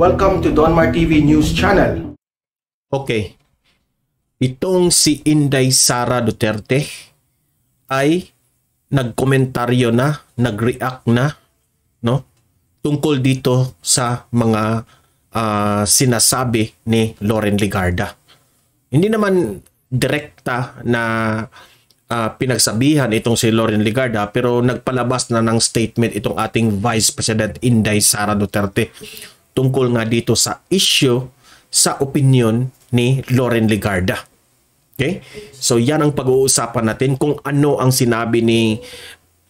Welcome to Donmar TV News Channel. Okay. Itong si Inday Sara Duterte ay nagkomentaryo na, nag-react na, no? Tungkol dito sa mga uh, sinasabi ni Loren Ligarda. Hindi naman direkta na uh, pinagsabihan itong si Loren Ligarda pero nagpalabas na ng statement itong ating Vice President Inday Sara Duterte tungkol nga dito sa issue sa opinion ni Loren Legarda. Okay? So yan ang pag-uusapan natin kung ano ang sinabi ni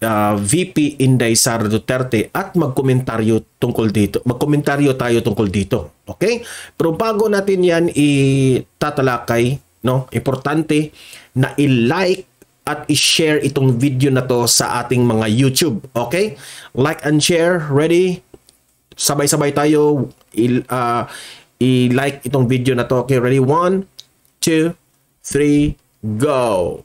uh, ah, VP Inday Sara Duterte at magkomentaryo tungkol dito. Magkomentaryo tayo tungkol dito. Okay? Pero bago natin yan itatalakay, no, importante na i-like at i-share itong video na to sa ating mga YouTube. Okay? Like and share. Ready? sabay-sabay tayo i, uh, ah, like itong video na to. Okay, ready? 1, 2, 3, go!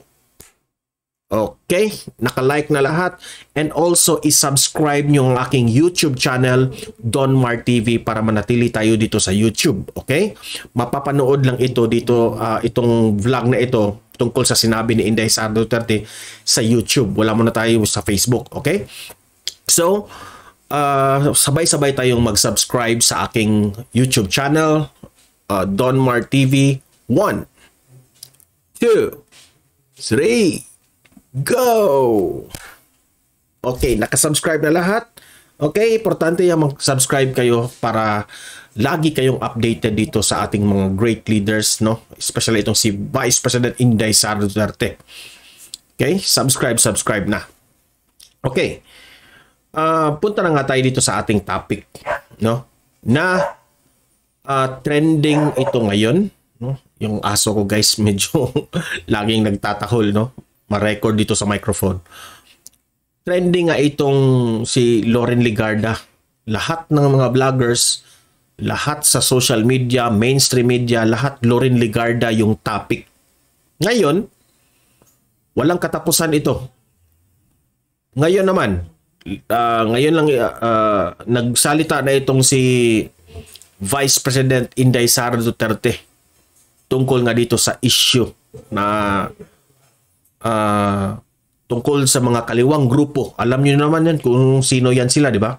Okay, naka-like na lahat. And also, isubscribe nyo ang aking YouTube channel, Don Mar TV, para manatili tayo dito sa YouTube. Okay? Mapapanood lang ito dito, uh, itong vlog na ito, tungkol sa sinabi ni Inday Sara 30 sa YouTube. Wala mo na tayo sa Facebook. Okay? So, uh, sabay-sabay tayong mag-subscribe sa aking YouTube channel, uh, Don Mar TV. 1, 2, 3, go! Okay, nakasubscribe na lahat. Okay, importante yung mag-subscribe kayo para lagi kayong updated dito sa ating mga great leaders, no? Especially itong si Vice President Inday Sara Okay, subscribe, subscribe na. Okay, uh, punta na nga tayo dito sa ating topic, no? Na uh, trending ito ngayon, no? Yung aso ko guys medyo laging nagtatahol, no? Ma-record dito sa microphone. Trending nga itong si Lauren Ligarda. Lahat ng mga vloggers, lahat sa social media, mainstream media, lahat Lauren Ligarda yung topic. Ngayon, walang katapusan ito. Ngayon naman, uh, ngayon lang uh, nagsalita na itong si Vice President Inday Sara Duterte tungkol nga dito sa issue na uh, tungkol sa mga kaliwang grupo. Alam niyo naman yan kung sino yan sila, di ba?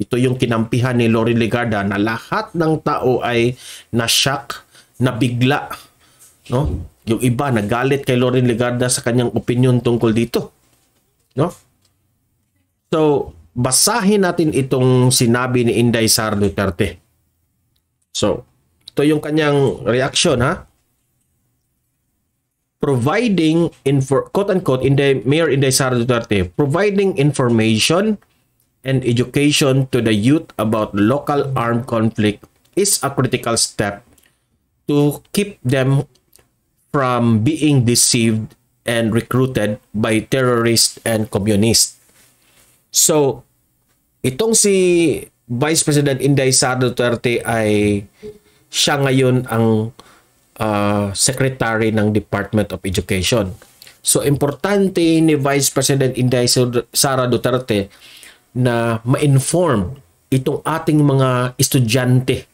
Ito yung kinampihan ni Lori Legarda na lahat ng tao ay nasyak, nabigla. No? Yung iba nagalit kay Lori Legarda sa kanyang opinion tungkol dito. No? So, basahin natin itong sinabi ni Inday Sar Duterte. So, ito yung kanyang reaction ha. Providing, info, quote-unquote, Inday, Mayor Inday Sar Duterte, providing information and education to the youth about local armed conflict is a critical step to keep them from being deceived and recruited by terrorists and communists. So, itong si Vice President Inday Sara Duterte ay siya ngayon ang uh, secretary ng Department of Education. So, importante ni Vice President Inday Sara Duterte na ma-inform itong ating mga estudyante.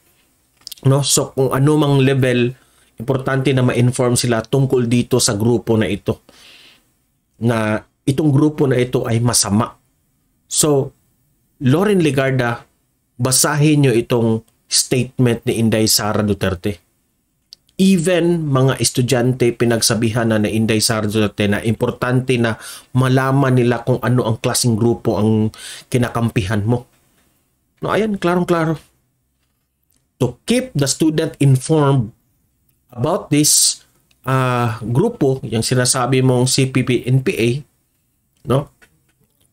No? So, kung ano level, importante na ma-inform sila tungkol dito sa grupo na ito. Na itong grupo na ito ay masama So, Lauren Legarda, basahin nyo itong statement ni Inday Sara Duterte. Even mga estudyante pinagsabihan na ni Inday Sara Duterte na importante na malaman nila kung ano ang klaseng grupo ang kinakampihan mo. No, ayan, klarong-klaro. To keep the student informed about this uh, grupo, yung sinasabi mong CPP-NPA, no?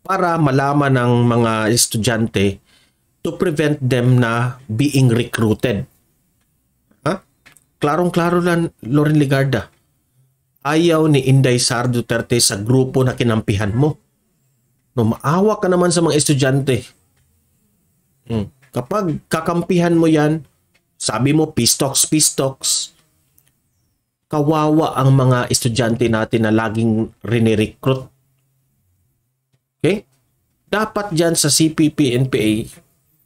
para malaman ng mga estudyante to prevent them na being recruited. Ha? Klarong-klaro lang, Loren Ligarda. Ayaw ni Inday Sar Duterte sa grupo na kinampihan mo. No, maawa ka naman sa mga estudyante. Hmm. Kapag kakampihan mo yan, sabi mo, pistoks, pistoks, kawawa ang mga estudyante natin na laging rinirecruit Okay? Dapat dyan sa CPP, NPA,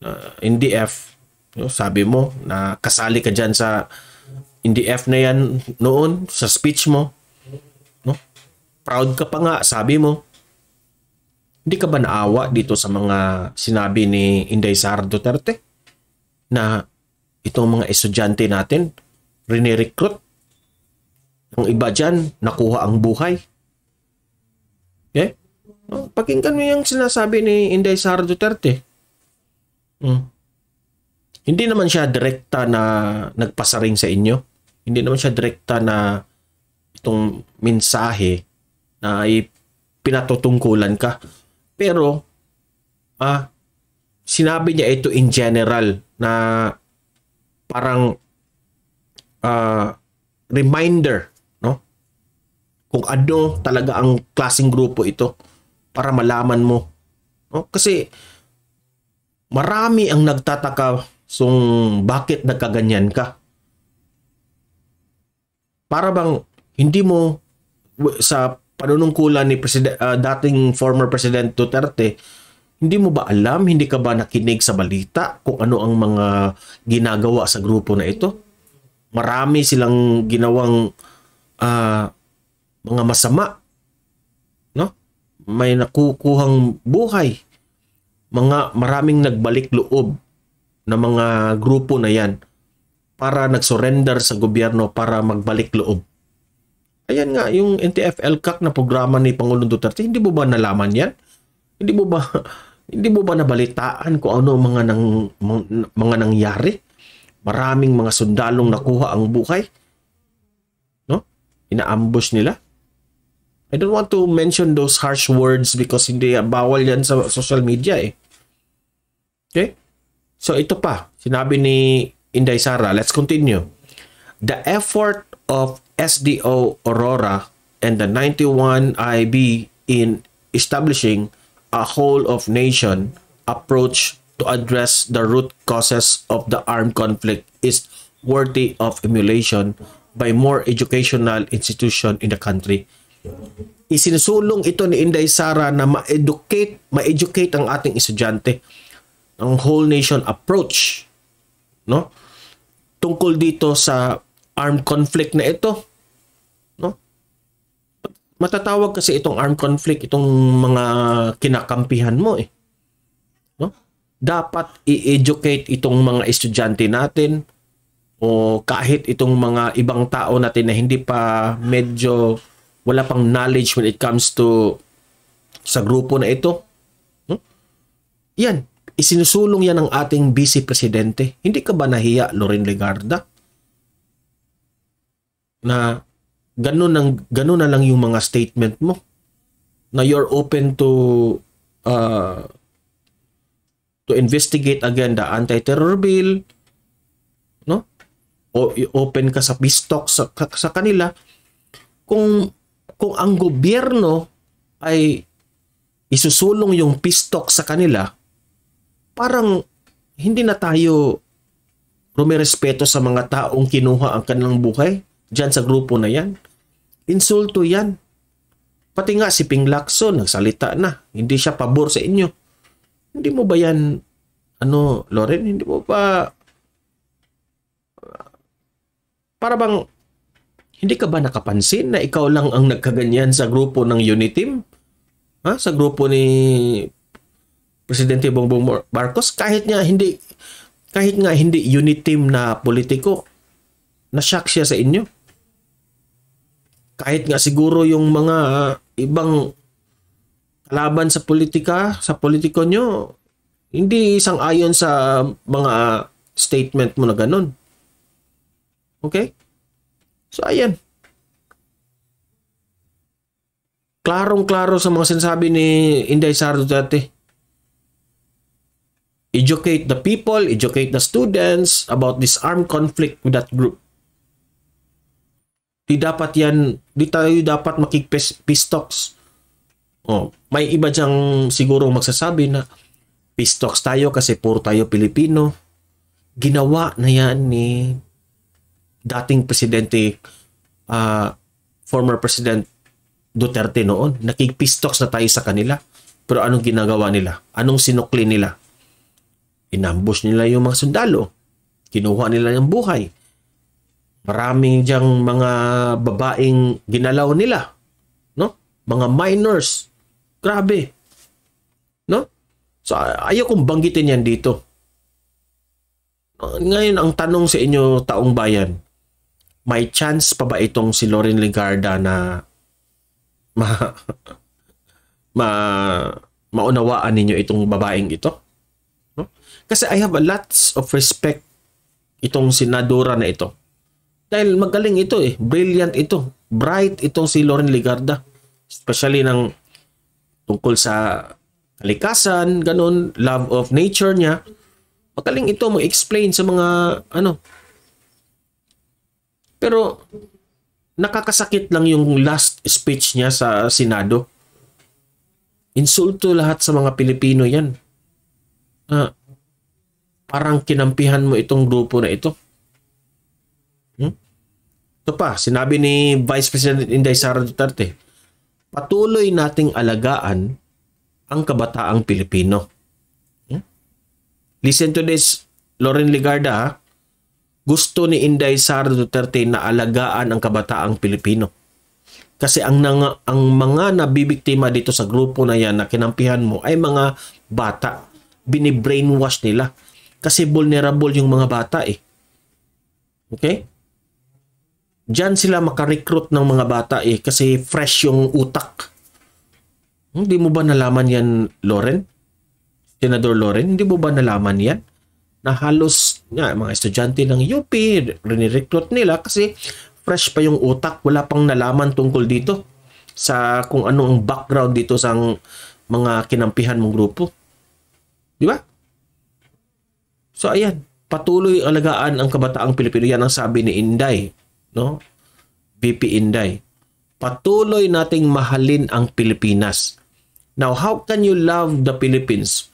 uh, NDF, no, sabi mo na kasali ka dyan sa NDF na yan noon, sa speech mo. No? Proud ka pa nga, sabi mo. Hindi ka ba naawa dito sa mga sinabi ni Inday Sara Duterte? Na itong mga estudyante natin, rinirecruit. Ang iba dyan, nakuha ang buhay. Okay? No? Oh, pakinggan mo yung sinasabi ni Inday Sara Duterte. Hmm. Hindi naman siya direkta na nagpasaring sa inyo. Hindi naman siya direkta na itong mensahe na pinatutungkulan ka. Pero, ah, sinabi niya ito in general na parang uh, reminder no kung ano talaga ang klasing grupo ito para malaman mo. No? Kasi marami ang nagtataka sung bakit nagkaganyan ka. Para bang hindi mo sa panunungkulan ni President, uh, ah, dating former President Duterte, hindi mo ba alam, hindi ka ba nakinig sa balita kung ano ang mga ginagawa sa grupo na ito? Marami silang ginawang uh, mga masama may nakukuhang buhay. Mga maraming nagbalik loob na mga grupo na yan para nag-surrender sa gobyerno para magbalik loob. Ayan nga, yung NTFL-CAC na programa ni Pangulong Duterte, hindi mo ba nalaman yan? Hindi mo ba, hindi mo ba nabalitaan kung ano ang mga, nang, mga nangyari? Maraming mga sundalong nakuha ang buhay. No? Inaambush nila I don't want to mention those harsh words because hindi bawal yan sa social media eh. Okay? So ito pa, sinabi ni Inday Sara, let's continue. The effort of SDO Aurora and the 91 IB in establishing a whole of nation approach to address the root causes of the armed conflict is worthy of emulation by more educational institution in the country Isinusulong ito ni Inday Sara na ma-educate, ma-educate ang ating estudyante ang whole nation approach no tungkol dito sa armed conflict na ito no matatawag kasi itong armed conflict itong mga kinakampihan mo eh no dapat i-educate itong mga estudyante natin o kahit itong mga ibang tao natin na hindi pa medyo wala pang knowledge when it comes to sa grupo na ito. Hmm? Yan, isinusulong yan ng ating vice presidente. Hindi ka ba nahiya, Loren Legarda? Na ganun, ang, ganun na lang yung mga statement mo. Na you're open to uh, to investigate again the anti-terror bill. No? O open ka sa pistok sa, sa kanila. Kung kung ang gobyerno ay isusulong yung pistok sa kanila, parang hindi na tayo rumirespeto sa mga taong kinuha ang kanilang buhay dyan sa grupo na yan. Insulto yan. Pati nga si Ping Lacson, nagsalita na. Hindi siya pabor sa inyo. Hindi mo ba yan, ano, Loren, hindi mo ba... Para bang hindi ka ba nakapansin na ikaw lang ang nagkaganyan sa grupo ng Uniteam? Ha? Sa grupo ni Presidente Bongbong Marcos kahit nga hindi kahit nga hindi Uniteam na politiko na-shock siya sa inyo. Kahit nga siguro yung mga ah, ibang kalaban sa politika, sa politiko nyo, hindi isang ayon sa mga statement mo na ganun. Okay? So, ayan. Klarong-klaro sa mga sinasabi ni Inday Saro dati. Educate the people, educate the students about this armed conflict with that group. Di dapat yan, di tayo dapat makik-peace talks. Oh, may iba diyang siguro magsasabi na peace talks tayo kasi puro tayo Pilipino. Ginawa na yan ni dating presidente uh, former president Duterte noon. Nakikpistoks na tayo sa kanila. Pero anong ginagawa nila? Anong sinukli nila? Inambush nila yung mga sundalo. Kinuha nila yung buhay. Maraming diyang mga babaeng ginalaw nila. No? Mga minors. Grabe. No? So ayaw kong banggitin yan dito. Ngayon, ang tanong sa inyo, taong bayan, may chance pa ba itong si Loren Ligarda na ma, ma maunawaan ninyo itong babaeng ito? No? Kasi I have a lots of respect itong senadora na ito. Dahil magaling ito eh, brilliant ito, bright itong si Loren Ligarda. Especially ng tungkol sa kalikasan, ganun, love of nature niya. Magaling ito mag-explain sa mga ano, pero nakakasakit lang yung last speech niya sa Senado. Insulto lahat sa mga Pilipino yan. Na parang kinampihan mo itong grupo na ito. Hmm? Ito pa, sinabi ni Vice President Inday Sara Duterte, patuloy nating alagaan ang kabataang Pilipino. Hmm? Listen to this, Lauren Ligarda, ah gusto ni Inday Sara Duterte na alagaan ang kabataang Pilipino. Kasi ang, nang, ang mga nabibiktima dito sa grupo na yan na kinampihan mo ay mga bata. Binibrainwash nila. Kasi vulnerable yung mga bata eh. Okay? Diyan sila makarecruit ng mga bata eh kasi fresh yung utak. Hindi mo ba nalaman yan, Loren? Senador Loren, hindi mo ba nalaman yan? Na halos nga, mga estudyante ng UP, rinirecruit nila kasi fresh pa yung utak, wala pang nalaman tungkol dito sa kung ano ang background dito sa mga kinampihan mong grupo. Di ba? So ayan, patuloy alagaan ang kabataang Pilipino. Yan ang sabi ni Inday, no? VP Inday. Patuloy nating mahalin ang Pilipinas. Now, how can you love the Philippines?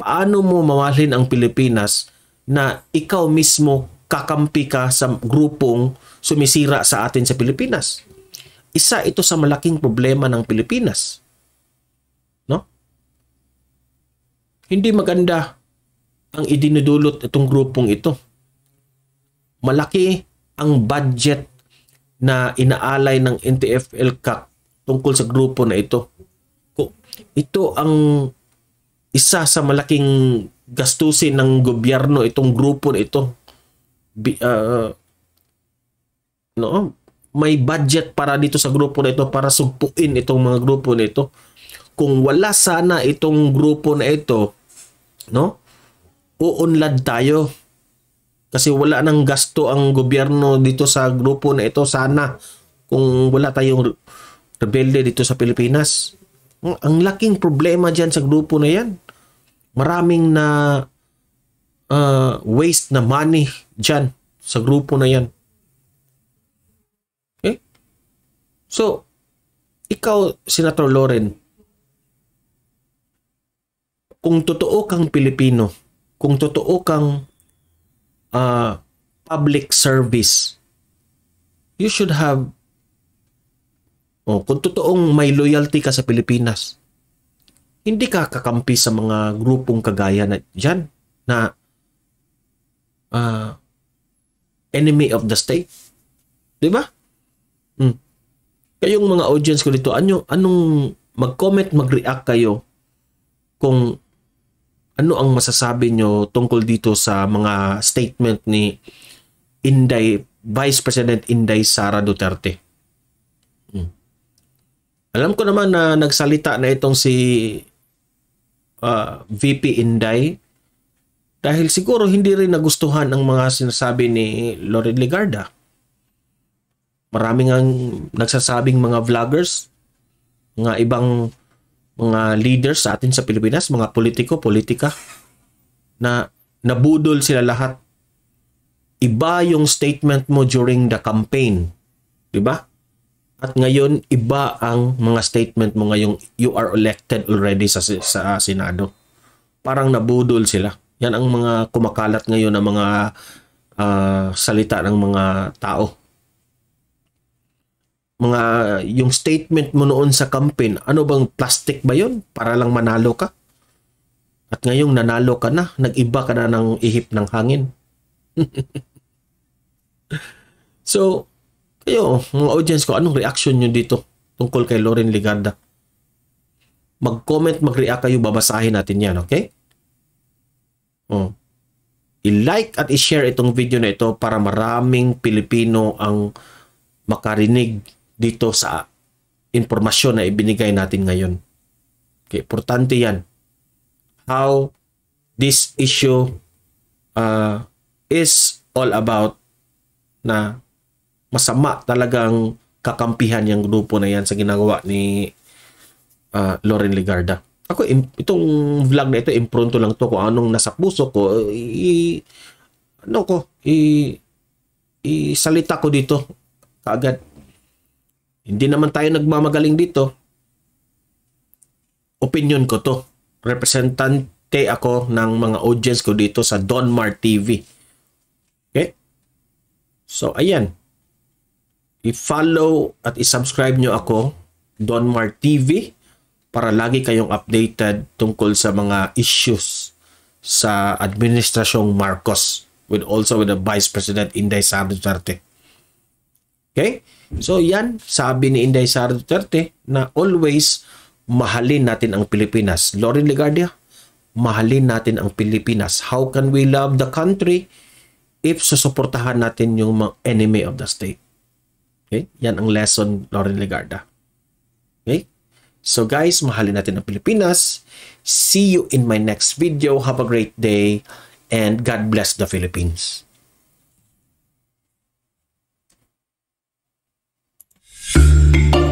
Paano mo mamahalin ang Pilipinas na ikaw mismo kakampi ka sa grupong sumisira sa atin sa Pilipinas. Isa ito sa malaking problema ng Pilipinas. No? Hindi maganda ang idinudulot itong grupong ito. Malaki ang budget na inaalay ng NTFL CAC tungkol sa grupo na ito. Ito ang isa sa malaking gastusin ng gobyerno itong grupo na ito. Uh, no, may budget para dito sa grupo na ito para sugpuin itong mga grupo na ito. Kung wala sana itong grupo na ito, no? Uunlad tayo. Kasi wala nang gasto ang gobyerno dito sa grupo na ito sana kung wala tayong rebelde dito sa Pilipinas. Ang laking problema diyan sa grupo na 'yan maraming na uh, waste na money dyan sa grupo na yan. Okay? Eh? So, ikaw, Senator Loren, kung totoo kang Pilipino, kung totoo kang uh, public service, you should have, oh, kung totoong may loyalty ka sa Pilipinas, hindi ka kakampi sa mga grupong kagaya na dyan na uh, enemy of the state. Di ba? Hmm. Kayong mga audience ko dito, anong, anong mag-comment, mag-react kayo kung ano ang masasabi nyo tungkol dito sa mga statement ni Inday, Vice President Inday Sara Duterte. Hmm. Alam ko naman na nagsalita na itong si uh, VP Inday dahil siguro hindi rin nagustuhan ang mga sinasabi ni Loren Ligarda. Maraming ang nagsasabing mga vloggers, mga ibang mga leaders sa atin sa Pilipinas, mga politiko, politika, na nabudol sila lahat. Iba yung statement mo during the campaign. 'di ba? At ngayon, iba ang mga statement mo ngayong you are elected already sa, sa Senado. Parang nabudol sila. Yan ang mga kumakalat ngayon ng mga uh, salita ng mga tao. Mga, yung statement mo noon sa campaign, ano bang plastic ba yon Para lang manalo ka? At ngayong nanalo ka na, nag-iba ka na ng ihip ng hangin. so, kayo, mga audience ko, anong reaction nyo dito tungkol kay Loren Ligarda? Mag-comment, mag-react kayo, babasahin natin yan, okay? Oh. I-like at i-share itong video na ito para maraming Pilipino ang makarinig dito sa impormasyon na ibinigay natin ngayon. Okay, importante yan. How this issue uh, is all about na masama talagang kakampihan yung grupo na yan sa ginagawa ni uh, ah, Loren Ligarda. Ako, itong vlog na ito, impronto lang to kung anong nasa puso ko. I, ano ko, i, salita ko dito kaagad. Hindi naman tayo nagmamagaling dito. Opinion ko to. Representante ako ng mga audience ko dito sa Donmar TV. Okay? So, ayan i-follow at i-subscribe nyo ako, Donmar TV, para lagi kayong updated tungkol sa mga issues sa administrasyong Marcos with also with the Vice President Inday Sara Duterte. Okay? So yan, sabi ni Inday Sara Duterte na always mahalin natin ang Pilipinas. Lauren Legardia, mahalin natin ang Pilipinas. How can we love the country if susuportahan natin yung mga enemy of the state? Okay? Yan ang lesson, Lauren Legarda. Okay? So guys, mahalin natin ang Pilipinas. See you in my next video. Have a great day and God bless the Philippines. Thank you.